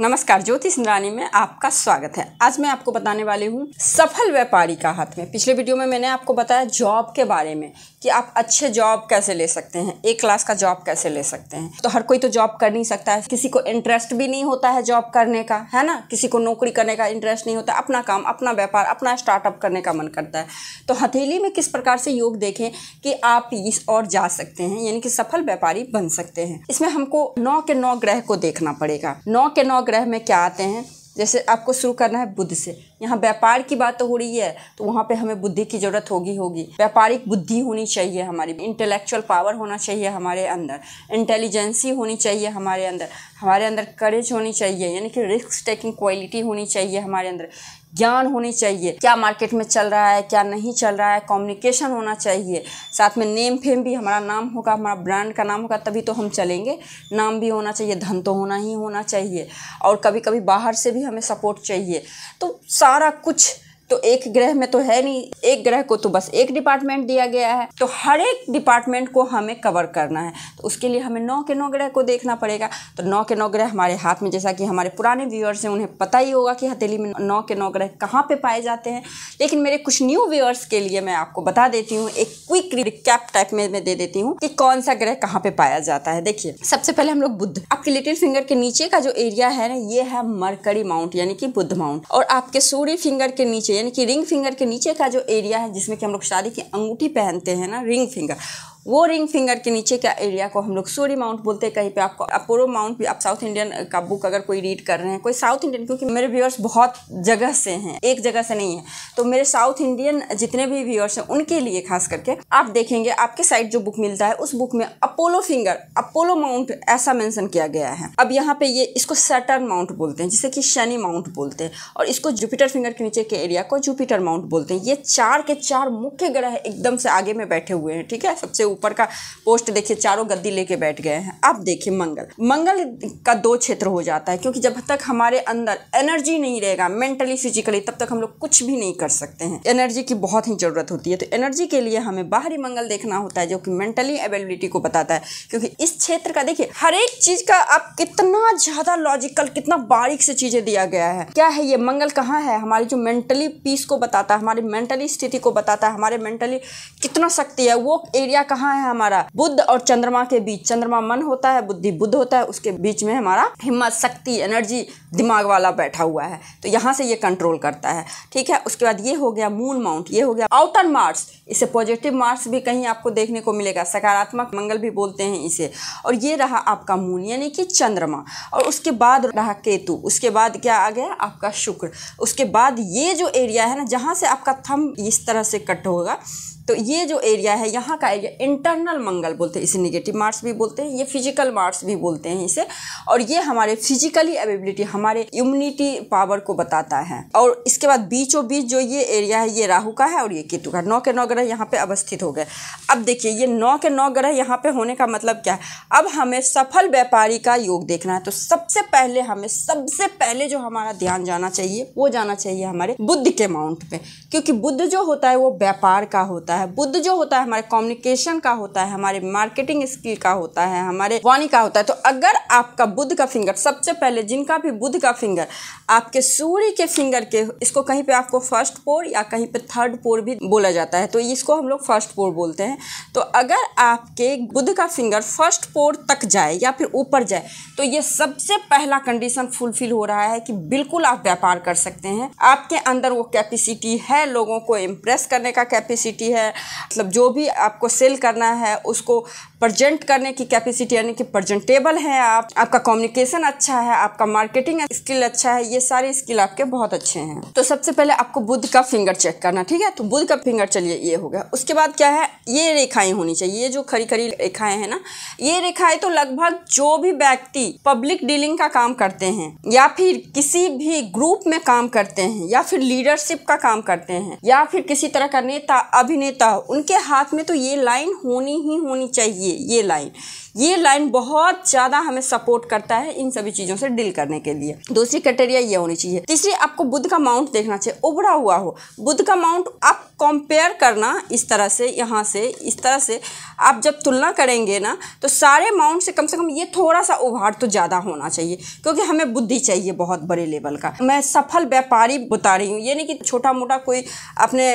नमस्कार ज्योतिष इंद्रानी में आपका स्वागत है आज मैं आपको बताने वाली हूँ सफल व्यापारी का हाथ में पिछले वीडियो में मैंने आपको बताया जॉब के बारे में कि आप अच्छे जॉब कैसे ले सकते हैं एक क्लास का जॉब कैसे ले सकते हैं तो हर कोई तो जॉब कर नहीं सकता है किसी को इंटरेस्ट भी नहीं होता है जॉब करने का है ना किसी को नौकरी करने का इंटरेस्ट नहीं होता अपना काम अपना व्यापार अपना स्टार्टअप करने का मन करता है तो हथेली में किस प्रकार से योग देखें कि आप इस और जा सकते हैं यानी कि सफल व्यापारी बन सकते हैं इसमें हमको नौ के नौ ग्रह को देखना पड़ेगा नौ के नौ ग्रह में क्या आते हैं जैसे आपको शुरू करना है बुध से यहाँ व्यापार की बात तो हो रही है तो वहाँ पे हमें बुद्धि की ज़रूरत होगी होगी व्यापारिक बुद्धि होनी चाहिए हमारी इंटेलेक्चुअल पावर होना चाहिए हमारे अंदर इंटेलिजेंसी होनी चाहिए हमारे अंदर हमारे अंदर करेज होनी चाहिए यानी कि रिस्क टेकिंग क्वालिटी होनी चाहिए हमारे अंदर ज्ञान होनी चाहिए क्या मार्केट में चल रहा है क्या नहीं चल रहा है कम्युनिकेशन होना चाहिए साथ में नेम फेम भी हमारा नाम होगा हमारा ब्रांड का नाम होगा तभी तो हम चलेंगे नाम भी होना चाहिए धन तो होना ही होना चाहिए और कभी कभी बाहर से भी हमें सपोर्ट चाहिए तो सा सारा कुछ तो एक ग्रह में तो है नहीं एक ग्रह को तो बस एक डिपार्टमेंट दिया गया है तो हर एक डिपार्टमेंट को हमें कवर करना है तो उसके लिए हमें नौ के नौ ग्रह को देखना पड़ेगा तो नौ के नौ ग्रह हमारे हाथ में जैसा कि हमारे पुराने व्यूअर्स हैं उन्हें पता ही होगा कि हथेली में नौ के नौ ग्रह कहाँ पर पाए जाते हैं लेकिन मेरे कुछ न्यू व्यूअर्स के लिए मैं आपको बता देती हूँ एक क्विक रिकैप टाइप में मैं दे देती हूँ कि कौन सा ग्रह कहाँ पर पाया जाता है देखिए सबसे पहले हम लोग बुद्ध आपके लिटिल फिंगर के नीचे का जो एरिया है ना ये है मरकरी माउंट यानी कि बुद्ध माउंट और आपके सूर्य फिंगर के नीचे नीचे यानी कि रिंग फिंगर के नीचे का जो एरिया है जिसमें कि हम लोग शादी की अंगूठी पहनते हैं ना रिंग फिंगर वो रिंग फिंगर के नीचे का एरिया को हम लोग सोरी माउंट बोलते हैं कहीं पे आपको अपोरो माउंट भी आप साउथ इंडियन का बुक अगर कोई रीड कर रहे हैं कोई साउथ इंडियन क्योंकि मेरे व्यूअर्स बहुत जगह से हैं एक जगह से नहीं है तो मेरे साउथ इंडियन जितने भी व्यूअर्स हैं उनके लिए खास करके आप देखेंगे आपके साइड जो बुक मिलता है उस बुक में अपोलो फिंगर अपोलो माउंट ऐसा मैंशन किया गया है अब यहाँ पे ये इसको सटर्न माउंट बोलते हैं जिसे कि शनि माउंट बोलते हैं और इसको जुपिटर फिंगर के नीचे के एरिया को जुपिटर माउंट बोलते हैं ये चार के चार मुख्य ग्रह एकदम से आगे में बैठे हुए हैं ठीक है सबसे ऊपर का पोस्ट देखिए चारों गद्दी लेके बैठ गए हैं अब देखिए मंगल मंगल का दो क्षेत्र हो जाता है क्योंकि जब तक हमारे अंदर एनर्जी नहीं रहेगा मेंटली फिजिकली तब तक हम लोग कुछ भी नहीं कर सकते हैं एनर्जी की बहुत ही ज़रूरत होती है तो एनर्जी के लिए हमें बाहरी मंगल देखना होता है जो कि मेंटली अवेलेबिलिटी को बताता है क्योंकि इस क्षेत्र का देखिए हर एक चीज़ का आप कितना ज़्यादा लॉजिकल कितना बारीक से चीज़ें दिया गया है क्या है ये मंगल कहाँ है हमारी जो मेंटली पीस को बताता है हमारी मेंटली स्थिति को बताता है हमारे मेंटली कितना शक्ति है वो एरिया कहाँ कहाँ है हमारा बुद्ध और चंद्रमा के बीच चंद्रमा मन होता है बुद्धि बुद्ध होता है उसके बीच में हमारा हिम्मत शक्ति एनर्जी दिमाग वाला बैठा हुआ है तो यहाँ से ये कंट्रोल करता है ठीक है उसके बाद ये हो गया मून माउंट ये हो गया आउटर मार्स इसे पॉजिटिव मार्स भी कहीं आपको देखने को मिलेगा सकारात्मक मंगल भी बोलते हैं इसे और ये रहा आपका मून यानी कि चंद्रमा और उसके बाद रहा केतु उसके बाद क्या आ गया आपका शुक्र उसके बाद ये जो एरिया है ना जहाँ से आपका थम इस तरह से कट होगा तो ये जो एरिया है यहाँ का एरिया इंटरनल मंगल बोलते हैं इसे निगेटिव मार्क्स भी बोलते हैं ये फिजिकल मार्क्स भी बोलते हैं इसे और ये हमारे फिजिकली एबिलिटी हमारे इम्यूनिटी पावर को बताता है और इसके बाद बीचों बीच जो ये एरिया है ये राहु का है और ये केतु का नौ के नौ ग्रह यहाँ पे अवस्थित हो गए अब देखिए ये नौ के नौ ग्रह यहाँ पे होने का मतलब क्या है अब हमें सफल व्यापारी का योग देखना है तो सबसे पहले हमें सबसे पहले जो हमारा ध्यान जाना चाहिए वो जाना चाहिए हमारे बुद्ध के माउंट पे क्योंकि बुद्ध जो होता है वो व्यापार का होता है होता है बुद्ध जो होता है हमारे कम्युनिकेशन का होता है हमारे मार्केटिंग स्किल का होता है हमारे वाणी का होता है तो अगर आपका बुद्ध का फिंगर सबसे पहले जिनका भी बुद्ध का फिंगर आपके सूर्य के फिंगर के इसको कहीं पे आपको फर्स्ट पोर या कहीं पे थर्ड पोर भी बोला जाता है तो इसको हम लोग फर्स्ट पोर बोलते हैं तो अगर आपके बुद्ध का फिंगर फर्स्ट पोर तक जाए या फिर ऊपर जाए तो ये सबसे पहला कंडीशन फुलफिल हो रहा है कि बिल्कुल आप व्यापार कर सकते हैं आपके अंदर वो कैपेसिटी है लोगों को इम्प्रेस करने का कैपेसिटी है है मतलब जो भी आपको सेल करना है उसको प्रजेंट करने की कैपेसिटी यानी कि प्रजेंटेबल है आप आपका कम्युनिकेशन अच्छा है आपका मार्केटिंग स्किल अच्छा है ये सारे स्किल आपके बहुत अच्छे हैं तो सबसे पहले आपको बुद्ध का फिंगर चेक करना ठीक है तो बुद्ध का फिंगर चलिए ये हो गया उसके बाद क्या है ये रेखाएं होनी चाहिए ये जो खरी खरी रेखाएं हैं ना ये रेखाएं तो लगभग जो भी व्यक्ति पब्लिक डीलिंग का काम करते हैं या फिर किसी भी ग्रुप में काम करते हैं या फिर लीडरशिप का काम करते हैं या फिर किसी तरह का नेता अभिनेता उनके हाथ में तो ये लाइन होनी ही होनी चाहिए ये लाइन ये लाइन बहुत ज़्यादा हमें सपोर्ट करता है इन सभी चीज़ों से डील करने के लिए दूसरी क्राइटेरिया ये होनी चाहिए तीसरी आपको बुद्ध का माउंट देखना चाहिए उभरा हुआ हो बुद्ध का माउंट आप कंपेयर करना इस तरह से यहाँ से इस तरह से आप जब तुलना करेंगे ना तो सारे माउंट से कम से कम ये थोड़ा सा उभार तो ज़्यादा होना चाहिए क्योंकि हमें बुद्धि चाहिए बहुत बड़े लेवल का मैं सफल व्यापारी बता रही हूँ ये नहीं कि छोटा मोटा कोई अपने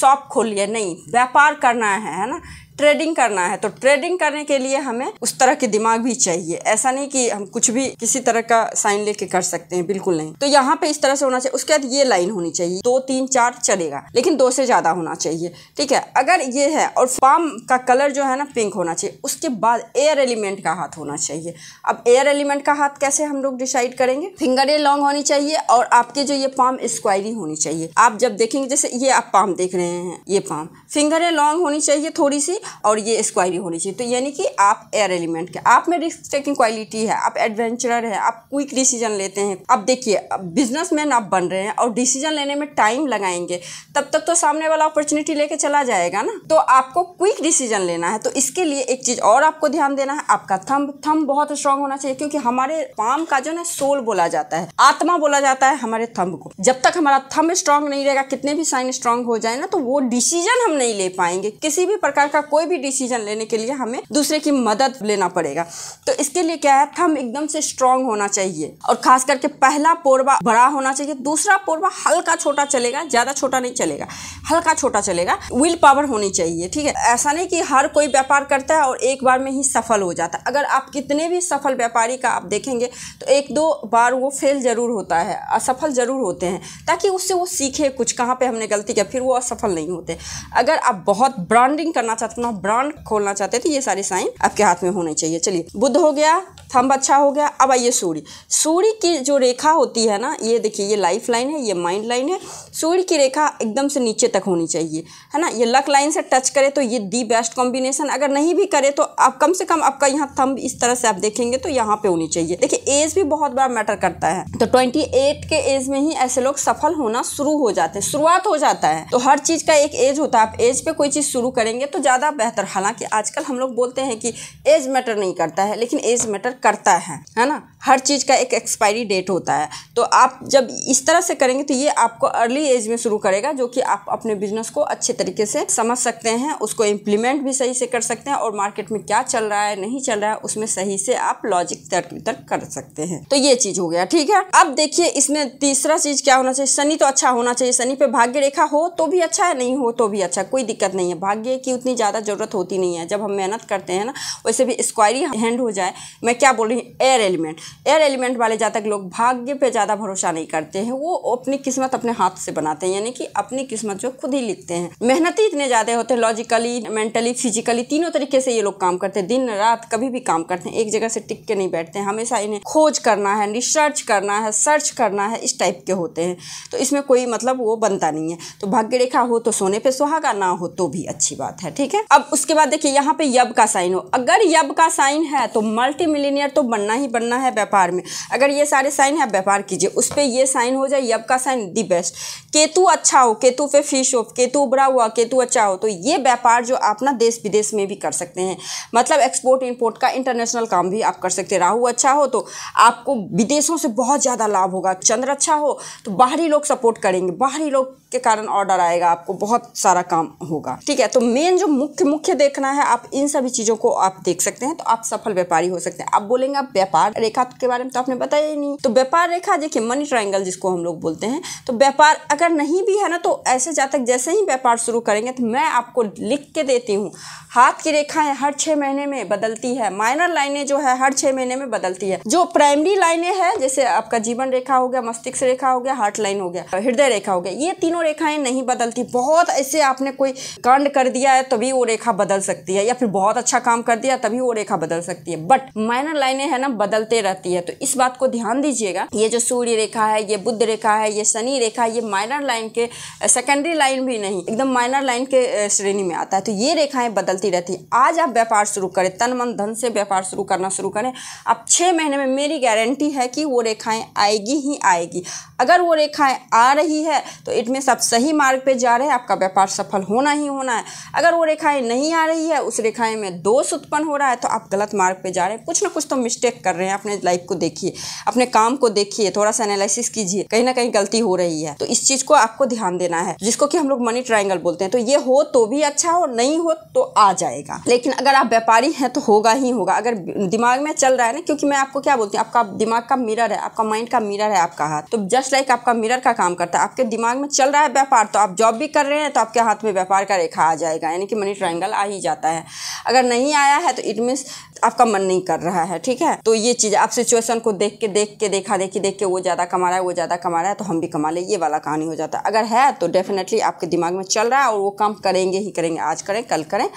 शॉप खोल लिया नहीं व्यापार करना है है ना ट्रेडिंग करना है तो ट्रेडिंग करने के लिए हमें उस तरह के दिमाग भी चाहिए ऐसा नहीं कि हम कुछ भी किसी तरह का साइन लेके कर सकते हैं बिल्कुल नहीं तो यहाँ पे इस तरह से होना चाहिए उसके बाद ये लाइन होनी चाहिए दो तीन चार चलेगा लेकिन दो से ज्यादा होना चाहिए ठीक है अगर ये है और फार्म का कलर जो है ना पिंक होना चाहिए उसके बाद एयर एलिमेंट का हाथ होना चाहिए अब एयर एलिमेंट का हाथ कैसे हम लोग डिसाइड करेंगे फिंगरें लॉन्ग होनी चाहिए और आपके जो ये पाम स्क्वायरी होनी चाहिए आप जब देखेंगे जैसे ये आप पाम देख रहे हैं ये पाम फिंगरें लॉन्ग होनी चाहिए थोड़ी सी और ये स्क्वायरी होनी चाहिए तो यानी कि आप एयर एलिमेंट के आप में रिस्क टेकिंग क्वालिटी है आप एडवेंचरर हैं आप क्विक डिसीजन लेते हैं अब देखिए बिजनेस मैन आप बन रहे हैं और डिसीजन लेने में टाइम लगाएंगे तब तक तो सामने वाला अपॉर्चुनिटी लेके चला जाएगा ना तो आपको क्विक डिसीजन लेना है तो इसके लिए एक चीज़ और आपको ध्यान देना है आपका थम थम बहुत स्ट्रांग होना चाहिए क्योंकि हमारे पाम का जो ना सोल बोला जाता है आत्मा बोला जाता है हमारे थम्ब को जब तक हमारा थम्ब स्ट्रांग नहीं रहेगा कितने भी साइन स्ट्रांग हो जाए ना तो वो डिसीजन हम नहीं ले पाएंगे किसी भी प्रकार का कोई भी डिसीजन लेने के लिए हमें दूसरे की मदद लेना पड़ेगा तो इसके लिए क्या है हम एकदम से स्ट्रांग होना चाहिए और खास करके पहला पोरवा बड़ा होना चाहिए दूसरा पोरवा हल्का छोटा चलेगा ज़्यादा छोटा नहीं चलेगा हल्का छोटा चलेगा विल पावर होनी चाहिए ठीक है ऐसा नहीं कि हर कोई व्यापार करता है और एक बार में ही सफल हो जाता है अगर आप कितने भी सफल व्यापारी का आप देखेंगे तो एक दो बार वो फेल ज़रूर होता है असफल ज़रूर होते हैं ताकि उससे वो सीखे कुछ कहाँ पर हमने गलती किया फिर वो असफल नहीं होते अगर आप बहुत ब्रांडिंग करना चाहते अपना ब्रांड खोलना चाहते हैं तो ये सारे साइन आपके हाथ में होने चाहिए चलिए बुद्ध हो गया थम्ब अच्छा हो गया अब आइए सूर्य सूर्य की जो रेखा होती है ना ये देखिए ये लाइफ लाइन है ये माइंड लाइन है सूर्य की रेखा एकदम से नीचे तक होनी चाहिए है ना ये लक लाइन से टच करे तो ये दी बेस्ट कॉम्बिनेशन अगर नहीं भी करे तो आप कम से कम आपका यहाँ थम्ब इस तरह से आप देखेंगे तो यहाँ पे होनी चाहिए देखिए एज भी बहुत बड़ा मैटर करता है तो ट्वेंटी के एज में ही ऐसे लोग सफल होना शुरू हो जाते हैं शुरुआत हो जाता है तो हर चीज का एक एज होता है आप एज पे कोई चीज शुरू करेंगे तो ज्यादा ज़्यादा बेहतर हालांकि आजकल हम लोग बोलते हैं कि एज मैटर नहीं करता है लेकिन एज मैटर करता है है ना हर चीज़ का एक एक्सपायरी डेट होता है तो आप जब इस तरह से करेंगे तो ये आपको अर्ली एज में शुरू करेगा जो कि आप अपने बिजनेस को अच्छे तरीके से समझ सकते हैं उसको इम्प्लीमेंट भी सही से कर सकते हैं और मार्केट में क्या चल रहा है नहीं चल रहा है उसमें सही से आप लॉजिक तर्क वितर्क कर सकते हैं तो ये चीज़ हो गया ठीक है अब देखिए इसमें तीसरा चीज़ क्या होना चाहिए शनि तो अच्छा होना चाहिए शनि पे भाग्य रेखा हो तो भी अच्छा है नहीं हो तो भी अच्छा कोई दिक्कत नहीं है भाग्य की उतनी ज़्यादा ज़्यादा ज़रूरत होती नहीं है जब हम मेहनत करते हैं ना वैसे भी स्क्वायरी हैंड हो जाए मैं क्या बोल रही हूँ एयर एलिमेंट एयर एलिमेंट वाले जातक लोग भाग्य पर ज़्यादा भरोसा नहीं करते हैं वो अपनी किस्मत अपने हाथ से बनाते हैं यानी कि अपनी किस्मत जो खुद ही लिखते हैं मेहनती इतने ज़्यादा होते हैं लॉजिकली मेंटली फिजिकली तीनों तरीके से ये लोग काम करते हैं दिन रात कभी भी काम करते हैं एक जगह से टिक के नहीं बैठते हैं हमेशा इन्हें खोज करना है रिसर्च करना है सर्च करना है इस टाइप के होते हैं तो इसमें कोई मतलब वो बनता नहीं है तो भाग्य रेखा हो तो सोने पे सुहागा ना हो तो भी अच्छी बात है ठीक है अब उसके बाद देखिए यहाँ पे यब का साइन हो अगर यब का साइन है तो मल्टी मिलीनियर तो बनना ही बनना है व्यापार में अगर ये सारे साइन है व्यापार कीजिए उस पर ये साइन हो जाए यब का साइन दी बेस्ट केतु अच्छा हो केतु पे फिश हो केतु उभरा हुआ केतु अच्छा हो तो ये व्यापार जो आप ना देश विदेश में भी कर सकते हैं मतलब एक्सपोर्ट इम्पोर्ट का इंटरनेशनल काम भी आप कर सकते हैं राहु अच्छा हो तो आपको विदेशों से बहुत ज़्यादा लाभ होगा चंद्र अच्छा हो तो बाहरी लोग सपोर्ट करेंगे बाहरी लोग के कारण ऑर्डर आएगा आपको बहुत सारा काम होगा ठीक है तो मेन जो मुख्य मुख्य मुख्य देखना है आप इन सभी चीज़ों को आप देख सकते हैं तो आप सफल व्यापारी हो सकते हैं आप बोलेंगे आप व्यापार रेखा के बारे में तो आपने बताया ही नहीं तो व्यापार रेखा देखिए मनी ट्राइंगल जिसको हम लोग बोलते हैं तो व्यापार अगर नहीं भी है ना तो ऐसे जातक जैसे ही व्यापार शुरू करेंगे तो मैं आपको लिख के देती हूँ हाथ की रेखाएं हर छह महीने में बदलती है माइनर लाइनें जो है हर छह महीने में बदलती है जो प्राइमरी लाइनें हैं जैसे आपका जीवन रेखा हो गया मस्तिष्क रेखा हो गया हार्ट लाइन हो गया हृदय रेखा हो गया ये तीनों रेखाएं नहीं बदलती बहुत ऐसे आपने कोई कांड कर दिया है तभी तो वो रेखा बदल सकती है या फिर बहुत अच्छा काम कर दिया तभी वो रेखा बदल सकती है बट माइनर लाइनें है ना बदलते रहती है तो इस बात को ध्यान दीजिएगा ये जो सूर्य रेखा है ये बुद्ध रेखा है ये शनि रेखा है ये माइनर लाइन के सेकेंडरी लाइन भी नहीं एकदम माइनर लाइन के श्रेणी में आता है तो ये रेखाएं बदलती रहती है आज आप व्यापार शुरू करें तन मन धन से व्यापार शुरू करना शुरू करें अब छह महीने में मेरी गारंटी है कि वो रेखाएं आएगी ही आएगी अगर वो रेखाएं आ रही है तो इट मीन्स आप सही मार्ग पे जा रहे हैं आपका व्यापार सफल होना ही होना है अगर वो रेखाएं रेखाएं नहीं आ रही है उस रेखाएं में दोष उत्पन्न हो रहा है तो आप गलत मार्ग पे जा रहे हैं कुछ ना कुछ तो मिस्टेक कर रहे हैं अपने लाइफ को देखिए अपने काम को देखिए थोड़ा सा एनालिसिस कीजिए कहीं ना कहीं गलती हो रही है तो इस चीज को आपको ध्यान देना है जिसको कि हम लोग मनी ट्राइंगल बोलते हैं तो ये हो तो भी अच्छा हो नहीं हो तो आ जाएगा लेकिन अगर आप व्यापारी हैं तो होगा ही होगा अगर दिमाग में चल रहा है ना क्योंकि मैं आपको क्या बोलती हूँ आपका दिमाग का मिरर है आपका माइंड का मिरर है आपका हाथ तो जस्ट लाइक आपका मिरर का काम करता है आपके दिमाग में चल रहा है व्यापार तो आप जॉब भी कर रहे हैं तो आपके हाथ में व्यापार का रेखा आ जाएगा यानी कि मनी ट्राइंगल एंगल आ ही जाता है अगर नहीं आया है तो इट मीन्स आपका मन नहीं कर रहा है ठीक है तो ये चीज़ आप सिचुएशन को देख के देख के देखा देखी देख के वो ज़्यादा कमा रहा है वो ज़्यादा कमा रहा है तो हम भी कमा ले ये वाला कहानी हो जाता है अगर है तो डेफिनेटली आपके दिमाग में चल रहा है और वो काम करेंगे ही करेंगे आज करें कल करें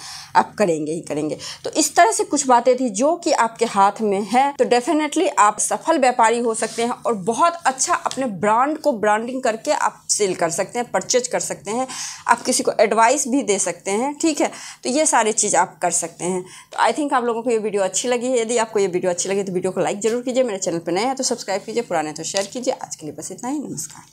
आप करेंगे ही करेंगे तो इस तरह से कुछ बातें थी जो कि आपके हाथ में है तो डेफिनेटली आप सफल व्यापारी हो सकते हैं और बहुत अच्छा अपने ब्रांड को ब्रांडिंग करके आप सेल कर सकते हैं परचेज कर सकते हैं आप किसी को एडवाइस भी दे सकते हैं ठीक है तो ये सारी चीज़ आप कर सकते हैं तो आई थिंक आप लोगों को ये वीडियो अच्छी लगी है यदि आपको ये वीडियो अच्छी लगी तो वीडियो को लाइक जरूर कीजिए मेरे चैनल पर नए हैं तो सब्सक्राइब कीजिए पुराने तो शेयर कीजिए आज के लिए बस इतना ही नमस्कार